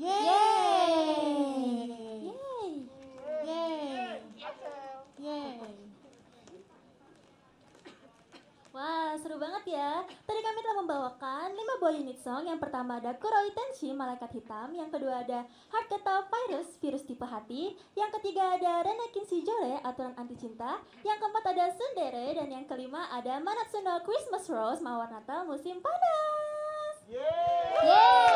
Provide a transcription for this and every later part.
Yeay! seru banget ya. Tadi kami telah membawakan 5 boy unit song. Yang pertama ada Kuroi Tenshi, Malaikat Hitam. Yang kedua ada Heart Virus, Virus Tipe Hati. Yang ketiga ada Renekin Si Jore, Aturan Anti Cinta. Yang keempat ada Sundere. Dan yang kelima ada Manatsuno Christmas Rose, Mawar Natal Musim Panas. Yeay! Yeay!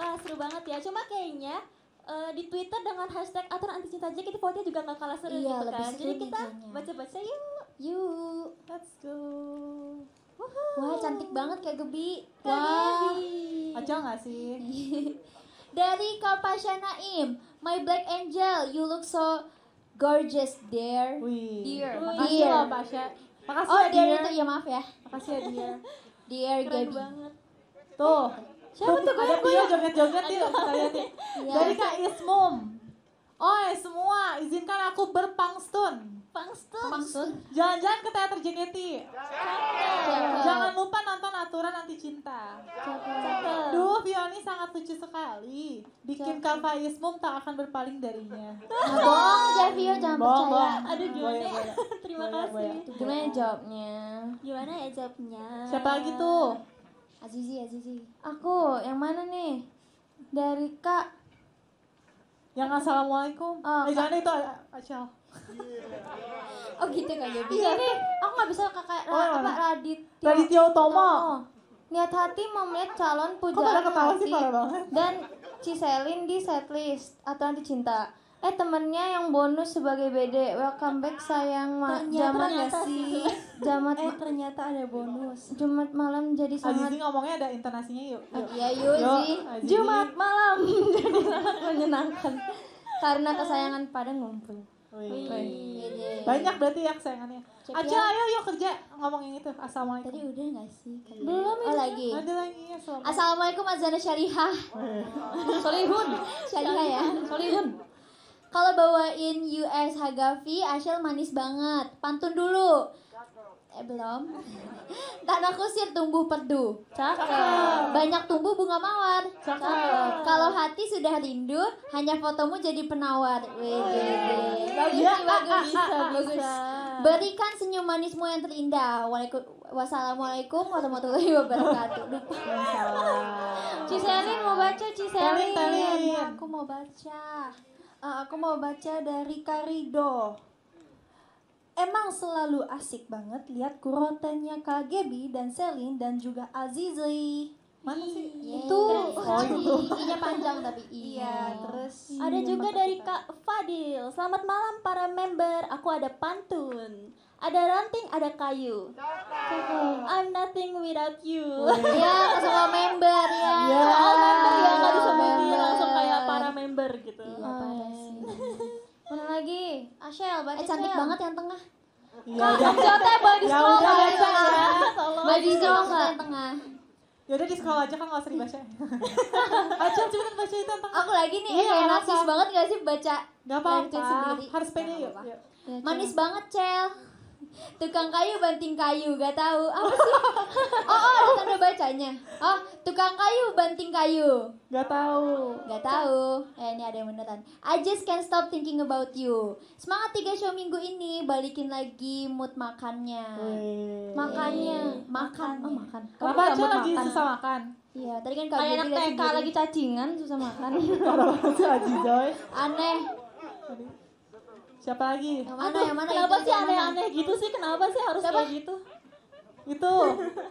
Wah seru banget ya. Cuma kayaknya uh, di Twitter dengan hashtag aturan anti cinta aja kita fotonya juga nggak kalah seru iya, gitu kan. Jadi kita baca-baca yuk. Yuk, let's go. Wah cantik banget kayak Gebi. Wah. Aja nggak sih? Dari Kapasha Naim, My Black Angel, you look so gorgeous there Wih. Dear. Wih. Makasih dear. loh Pasha. Makasih oh, ya dear. dear itu ya maaf ya. Makasih ya dear. dear Keren banget. Tuh, Siapa tuh gue? Ada joget-joget itu saya nih. Dari iya, Kak iya. Ismum. Oi semua, izinkan aku berpangstun. Pangstun. Pangstun. Jalan-jalan ke teater JKT. Jangan lupa nonton aturan anti cinta. Cakep. Duh, Vioni sangat lucu sekali. Bikin Kak Ismum tak akan berpaling darinya. Nah, bohong, Javio jangan bong. percaya. Bohong. Aduh, gimana? Ya? Terima kasih. Gimana ya jawabnya? Gimana ya jawabnya? Siapa lagi tuh? Azizi, Azizi. Aku, yang mana nih? Dari Kak yang assalamualaikum. Oh, eh, jangan itu Acel. Yeah. oh gitu kayaknya. bisa yeah. nih. Aku gak bisa kakak oh, ra, iya. apa Raditya. Niat hati mau melihat calon pujaan Kok ketawa sih parah banget. Dan Ciselin di setlist atau nanti cinta eh temennya yang bonus sebagai BD welcome back sayang ma ternyata, jamat ternyata, sih jamat eh ternyata ada bonus jumat malam jadi sangat Azizi ngomongnya ada intonasinya yuk, yuk. iya yuk, yuk jumat malam jadi sangat menyenangkan karena kesayangan pada ngumpul Wih. Iya, iya, iya. Banyak berarti ya kesayangannya. Aja ya. ayo yuk kerja ngomong yang itu. Assalamualaikum. Tadi udah gak sih? Kali Belum oh, lagi. Ada lagi ya. Assalamualaikum Azana Oh, Solihun. syariah ya. Solihun. Kalau bawain US Hagafi, Ashel manis banget. Pantun dulu. Eh belum. Tanah kusir tumbuh perdu. Cakep. Banyak tumbuh bunga mawar. Cakep. Kalau hati sudah rindu, hanya fotomu jadi penawar. Wih, oh, iya. bagus, iya. bagus, Berikan senyum manismu yang terindah. Wassalamualaikum warahmatullahi wabarakatuh. Lupa. mau baca, Ciselin. Aku mau baca. Uh, aku mau baca dari Karido. Emang selalu asik banget lihat Kak KGB dan Selin dan juga Azizi. Mana sih? Yeay. Itu iya, oh, panjang tapi iya. iya terus ada juga dari Kak Fadil. Selamat malam para member. Aku ada pantun. Ada ranting, ada kayu. I'm nothing without you. Oh. Ya. cantik iya. banget yang tengah. Iya, iya. jatuh ya, di sekolah aja ya. Baju sekolah yang tengah. Yaudah di sekolah aja kan gak usah dibaca Acil kan baca itu tentang Aku lagi nih kayak narsis banget gak sih baca Gak apa-apa, harus pede yuk ya, Manis banget Cel Tukang kayu banting kayu, gak tahu Apa sih? Oh, oh, kayaknya. Oh, tukang kayu banting kayu. Gak tahu. Gak tahu. Eh, ini ada yang beneran. I just can't stop thinking about you. Semangat tiga show minggu ini, balikin lagi mood makannya. Wee. Makannya, makan. Oh, makan. Kamu Bapak lagi makan. susah makan. Iya, tadi kan kalau anak TK lagi cacingan susah makan. Parah banget Aneh. Siapa lagi? Yang mana, Aduh, yang mana, kenapa sih aneh-aneh gitu sih? Kenapa sih harus Siapa? kayak gitu? itu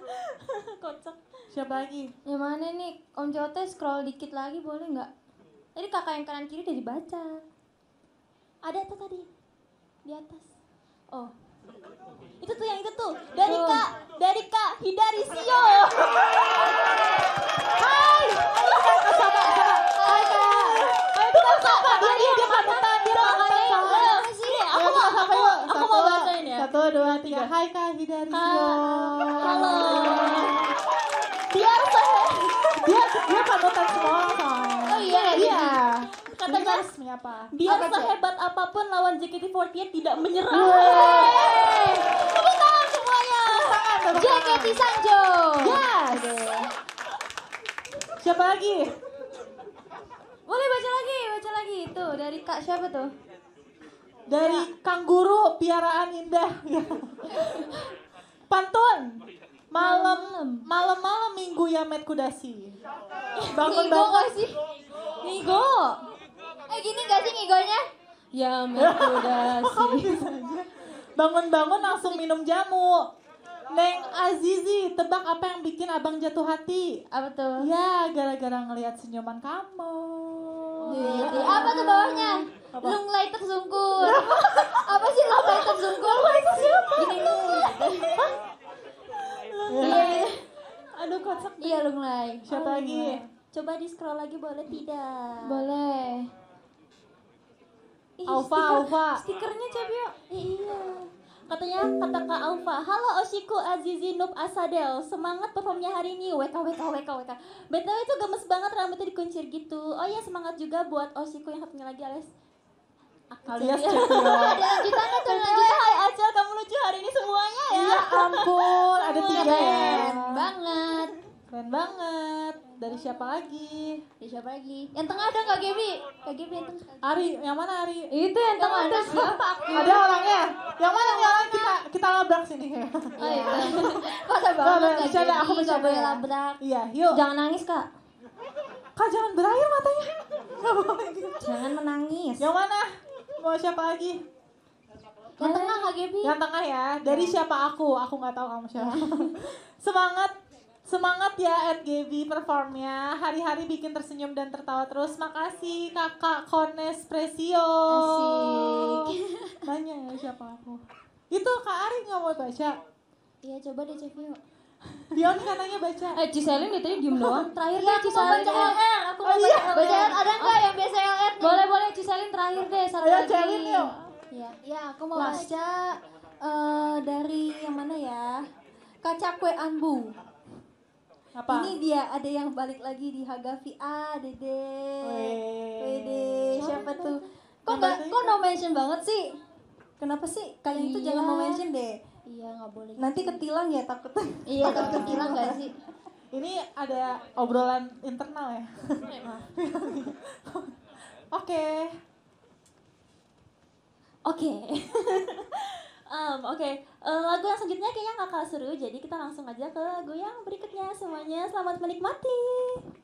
kocak siapa lagi yang mana nih Om Jote scroll dikit lagi boleh nggak tadi kakak yang kanan kiri udah dibaca ada tuh tadi di atas oh itu tuh yang itu tuh dari oh. kak dari kak Hidari Sio lagi dari Vlog. Halo. Dia dia dia panutan semua orang. Oh iya. Iya. iya. Kata resmi apa? Biar apa sehebat cek? apapun lawan JKT48 tidak menyerah. Yeay. Tepuk tangan semuanya. JKT Sanjo. Yes. Siapa lagi? Boleh baca lagi, baca lagi. Tuh dari Kak siapa tuh? dari iya. kangguru piaraan indah pantun malam malam malam minggu ya met kudasi bangun bangun sih nigo eh gini gak sih nigonya ya met kudasi bangun bangun langsung minum jamu Neng Azizi, tebak apa yang bikin abang jatuh hati? Apa tuh? Ya, gara-gara ngelihat senyuman kamu. ya. Apa tuh bawahnya? Apa? Lighter tersungkur. apa sih lunglai sungkur? Lunglai itu siapa? Gini. Hah? Iya. Aduh kocak. Iya lunglai. Siapa oh, lagi? Coba di scroll lagi boleh tidak? Boleh. Alfa, Alfa. Stikernya cebio. Iya katanya kata Kak Alfa halo Oshiku Azizi Noob Asadel semangat performnya hari ini WK WK WK WK btw itu gemes banget rambutnya dikuncir gitu oh iya semangat juga buat Oshiku yang satunya lagi alias alias Cetio. ada lanjutan ada lanjutan. Hai Acel, kamu lucu hari ini semuanya ya. Ya ampun, ada tiga Banget. Keren banget. Dari siapa lagi? Dari siapa lagi? Yang tengah ada Kak Gebi? Kak Gebi yang tengah. Ari, yang mana Ari? Itu yang tengah ada siapa? Ada orangnya. Yang mana nih orang kita kita labrak sini. Oh iya. Masa banget Kak aku mencoba boleh ya. labrak. Iya, yuk. Jangan nangis Kak. Kak jangan berair matanya. Gitu. Jangan menangis. Yang mana? Mau siapa lagi? Yang tengah Kak Gebi. Yang tengah ya. Dari siapa aku? Aku nggak tahu kamu siapa. Semangat Semangat ya NGB performnya. Hari-hari bikin tersenyum dan tertawa terus. Makasih kakak Kones Presio. Tanya Banyak ya siapa aku. Itu Kak Ari nggak mau baca? Iya coba deh cek yuk. Dion katanya baca. Eh Ciselin dia tadi diem iya, doang. Terakhir iya, deh Ciselin. Aku mau baca LR. Aku mau oh, iya, baca LR. Baca LR ada nggak yang biasa LR? Boleh boleh Ciselin terakhir deh satu lagi. Ya Iya. aku mau baca eh, dari yang mana ya? Kaca kue ambu. Apa? Ini dia ada yang balik lagi di Hagafi A, ah, Dede. Wede, siapa tuh? Kok nggak, kok no mention banget sih? Kenapa sih? Kalian iya. tuh jangan no iya. mention deh. Iya nggak boleh. Gitu. Nanti ketilang ya takut. Iya takut ketilang nggak sih? Ini ada obrolan internal ya. Oke. Oke. Um, Oke, okay. uh, eh, lagu yang selanjutnya kayaknya gak kalah seru, jadi kita langsung aja ke lagu yang berikutnya semuanya. Selamat menikmati.